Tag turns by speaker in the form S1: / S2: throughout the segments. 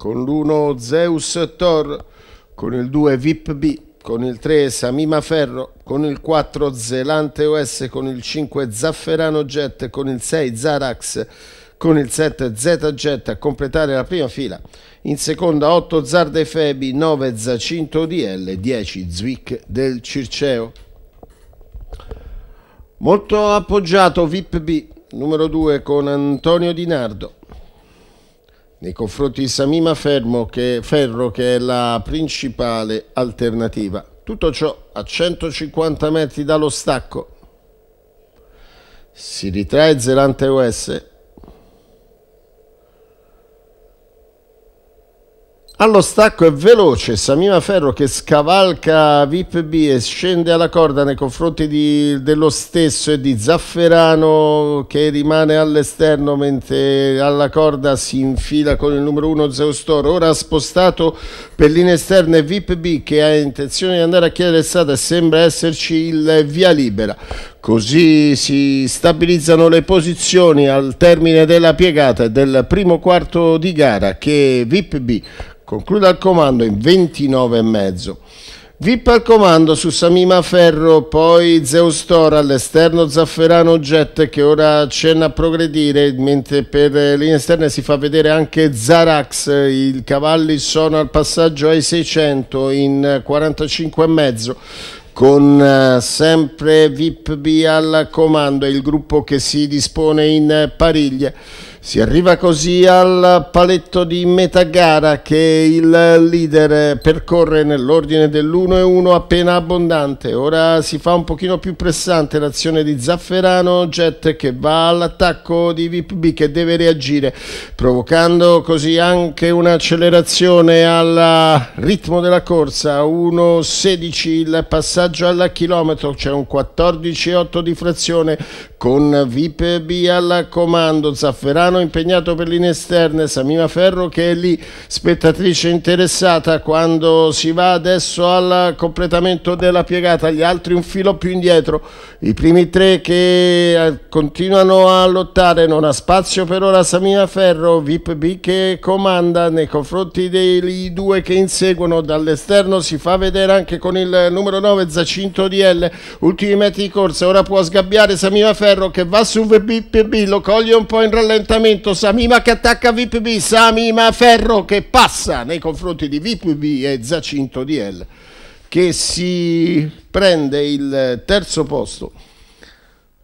S1: con l'1 Zeus Thor, con il 2 VIP B, con il 3 Samima Ferro, con il 4 Zelante OS, con il 5 Zafferano Jet, con il 6 Zarax, con il 7 Z Jet a completare la prima fila, in seconda 8 Zarde Febi, 9 Zacinto DL, 10 Zwick del Circeo. Molto appoggiato VIP B, numero 2 con Antonio Di Nardo, nei confronti di Samima Fermo che, Ferro che è la principale alternativa. Tutto ciò a 150 metri dallo stacco. Si ritrae Zerante OS Allo stacco è veloce Samima Ferro che scavalca Vip B e scende alla corda nei confronti di, dello stesso e di Zafferano che rimane all'esterno mentre alla corda si infila con il numero 1 Zeustor. Ora ha spostato per linea esterna Vip B che ha intenzione di andare a chiedere strada e sembra esserci il via libera. Così si stabilizzano le posizioni al termine della piegata del primo quarto di gara che VIP B conclude al comando in 29,5. VIP al comando su Samima Ferro, poi Zeus Tora all'esterno Zafferano Jet che ora accenna a progredire, mentre per linee esterne si fa vedere anche Zarax, i cavalli sono al passaggio ai 600 in 45,5 con eh, sempre VIP B al comando, il gruppo che si dispone in pariglia. Si arriva così al paletto di metà gara che il leader percorre nell'ordine dell'1-1 appena abbondante. Ora si fa un pochino più pressante l'azione di Zafferano Jet che va all'attacco di VIP B che deve reagire provocando così anche un'accelerazione al ritmo della corsa 1-16 il passaggio passaggio al chilometro, c'è un 14,8 di frazione con Vip B al comando, Zafferano impegnato per linee esterne, Samima Ferro che è lì, spettatrice interessata quando si va adesso al completamento della piegata, gli altri un filo più indietro, i primi tre che eh, continuano a lottare, non ha spazio per ora Samima Ferro, Vip B che comanda nei confronti dei due che inseguono, dall'esterno si fa vedere anche con il numero 9 Zacinto DL, ultimi metri di corsa, ora può sgabbiare Samima Ferro, Ferro che va su VPB, lo coglie un po' in rallentamento, Samima che attacca VPB, Samima Ferro che passa nei confronti di VPB e Zacinto DL che si prende il terzo posto.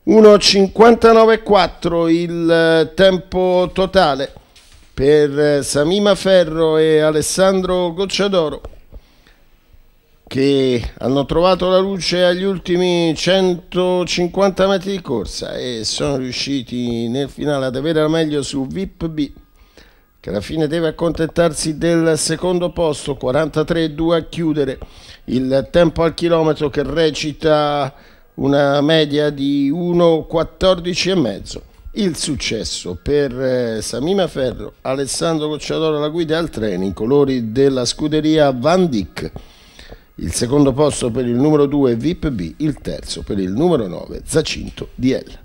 S1: 1.59.4 il tempo totale per Samima Ferro e Alessandro Gocciadoro che hanno trovato la luce agli ultimi 150 metri di corsa e sono riusciti nel finale ad avere la meglio su VIP B che alla fine deve accontentarsi del secondo posto 43-2 a chiudere il tempo al chilometro che recita una media di 1.14 e mezzo il successo per eh, Samima Ferro Alessandro Cocciadoro la guida al treno i colori della scuderia Van Dyck il secondo posto per il numero 2 VIP B, il terzo per il numero 9 Zacinto DL.